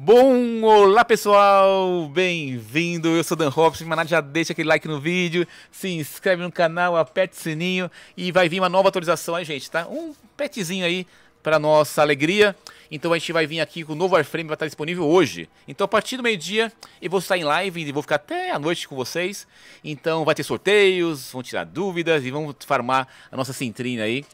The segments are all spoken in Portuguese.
Bom, olá pessoal, bem-vindo, eu sou Dan Robson, mas já deixa aquele like no vídeo, se inscreve no canal, aperta o sininho e vai vir uma nova atualização aí, gente, tá? Um petzinho aí para nossa alegria. Então a gente vai vir aqui com o novo Airframe, vai estar disponível hoje. Então a partir do meio-dia eu vou estar em live e vou ficar até a noite com vocês. Então vai ter sorteios, vão tirar dúvidas e vamos farmar a nossa centrina aí.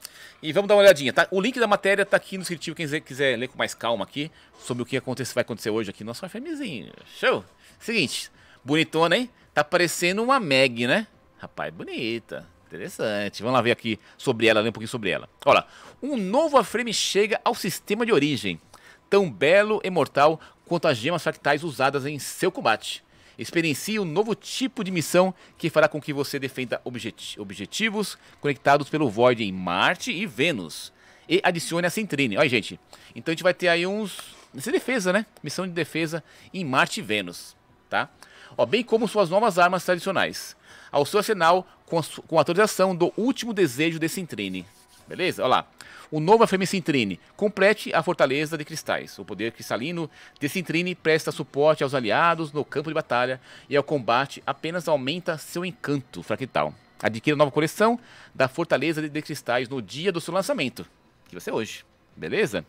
E vamos dar uma olhadinha, tá? O link da matéria está aqui no descritivo, quem quiser ler com mais calma aqui, sobre o que acontece, vai acontecer hoje aqui no nosso Airframezinho. Show! Seguinte, bonitona, hein? Tá parecendo uma Meg, né? Rapaz, bonita. Interessante. Vamos lá ver aqui sobre ela, ler um pouquinho sobre ela. Olha, um novo A-Frame chega ao sistema de origem, tão belo e mortal quanto as gemas fractais usadas em seu combate. Experiencie um novo tipo de missão que fará com que você defenda objet objetivos conectados pelo Void em Marte e Vênus. E adicione a Centrine. Olha, gente. Então a gente vai ter aí uns. Isso é defesa, né? Missão de defesa em Marte e Vênus. Tá? Ó, bem como suas novas armas tradicionais ao seu arsenal com, com atualização do último desejo de Sintrine. Beleza? Olha lá. O novo Afemi Sintrine. Complete a fortaleza de cristais. O poder cristalino de Intrine presta suporte aos aliados no campo de batalha e ao combate apenas aumenta seu encanto fractal. Adquira nova coleção da fortaleza de cristais no dia do seu lançamento, que vai ser hoje. Beleza?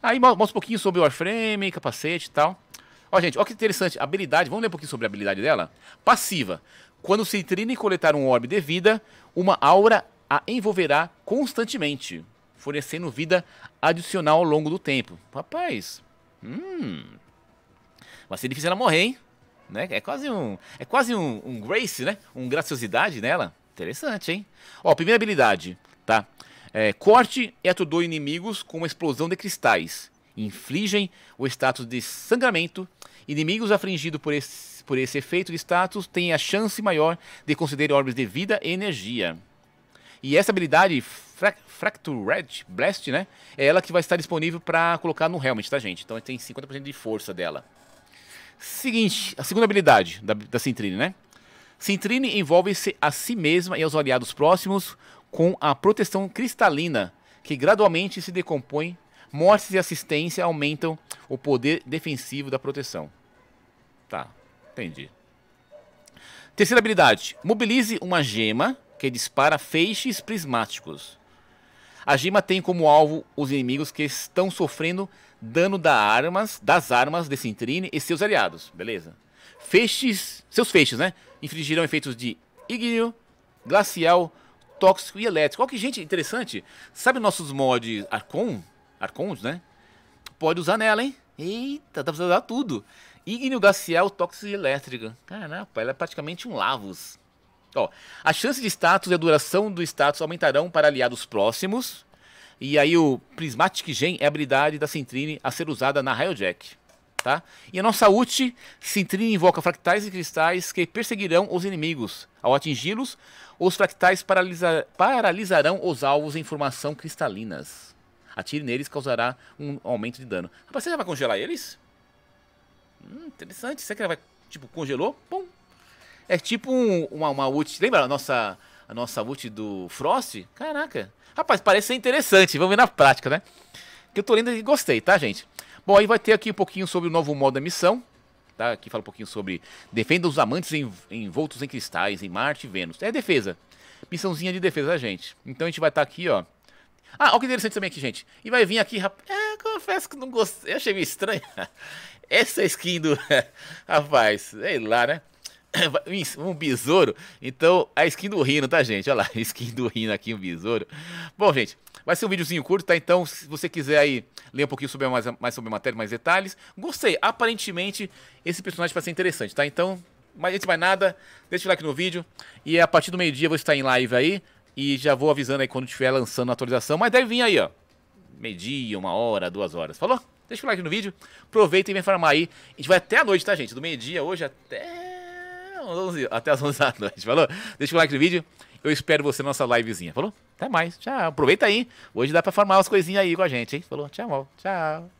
Aí mostra um pouquinho sobre o Warframe, capacete e tal. Ó, gente, olha que interessante. Habilidade, vamos ler um pouquinho sobre a habilidade dela? Passiva. Quando Citrine coletar um orbe de vida, uma aura a envolverá constantemente, fornecendo vida adicional ao longo do tempo. Rapaz, hum, vai ser difícil ela morrer, hein? Né? É quase um, é quase um, um grace, né? Um graciosidade nela. Interessante, hein? Ó, primeira habilidade, tá? É, corte e atudou inimigos com uma explosão de cristais. Infligem o status de sangramento. Inimigos afligidos por esse por esse efeito de status, têm a chance maior de conceder orbes de vida e energia. E essa habilidade Fra Fractured Blast, né? É ela que vai estar disponível para colocar no Helmet, tá, gente? Então tem 50% de força dela. Seguinte, a segunda habilidade da, da Cintrine, né? Cintrine envolve-se a si mesma e aos aliados próximos com a proteção cristalina, que gradualmente se decompõe. Mortes e assistência aumentam o poder defensivo da proteção. Tá, Entendi. Terceira habilidade: mobilize uma gema que dispara feixes prismáticos. A gema tem como alvo os inimigos que estão sofrendo dano da armas, das armas de Centrine e seus aliados, beleza? Feixes, seus feixes, né? Infligirão efeitos de ígneo, glacial, tóxico e elétrico. Olha que gente interessante. Sabe nossos mods Arcon? Arcons, né? Pode usar nela, hein? Eita, dá pra usar tudo. Ígneo Gaciel Tóxis Elétrica. Caramba, ela é praticamente um Lavos. Ó, a chance de status e a duração do status aumentarão para aliados próximos. E aí o Prismatic Gen é a habilidade da Sintrine a ser usada na Railjack. Tá? E a nossa ult, Sintrine invoca fractais e cristais que perseguirão os inimigos. Ao atingi-los, os fractais paralisa paralisarão os alvos em formação cristalinas. Atire neles causará um aumento de dano. Rapaz, você já vai congelar eles? Hum, interessante. Será que ela vai, tipo, congelou? Pum. É tipo um, uma, uma ult. Lembra a nossa, a nossa ult do Frost? Caraca. Rapaz, parece ser interessante. Vamos ver na prática, né? Que eu tô lendo e gostei, tá, gente? Bom, aí vai ter aqui um pouquinho sobre o novo modo da missão. Tá? Aqui fala um pouquinho sobre defenda os amantes em, envoltos em cristais, em Marte e Vênus. É defesa. Missãozinha de defesa da gente. Então a gente vai estar tá aqui, ó. Ah, olha que interessante também aqui, gente. E vai vir aqui, rapaz. É, confesso que não gostei. Eu achei meio estranho. Essa skin do. Rapaz, sei lá, né? Um besouro. Então, a skin do Rino, tá, gente? Olha lá, skin do Rino aqui, um besouro. Bom, gente, vai ser um videozinho curto, tá? Então, se você quiser aí ler um pouquinho sobre mais, mais sobre a matéria, mais detalhes. Gostei, aparentemente, esse personagem vai ser interessante, tá? Então, mas antes de mais nada, deixa o like no vídeo. E a partir do meio-dia eu vou estar em live aí. E já vou avisando aí quando estiver lançando a atualização. Mas deve vir aí, ó. Meio-dia, uma hora, duas horas. Falou? Deixa o like no vídeo, aproveita e vem farmar aí. A gente vai até a noite, tá, gente? Do meio-dia hoje até, 11, até as 11 da noite, falou? Deixa o like no vídeo, eu espero você na nossa livezinha, falou? Até mais, tchau. Aproveita aí, hoje dá pra farmar umas coisinhas aí com a gente, hein? Falou, tchau, tchau.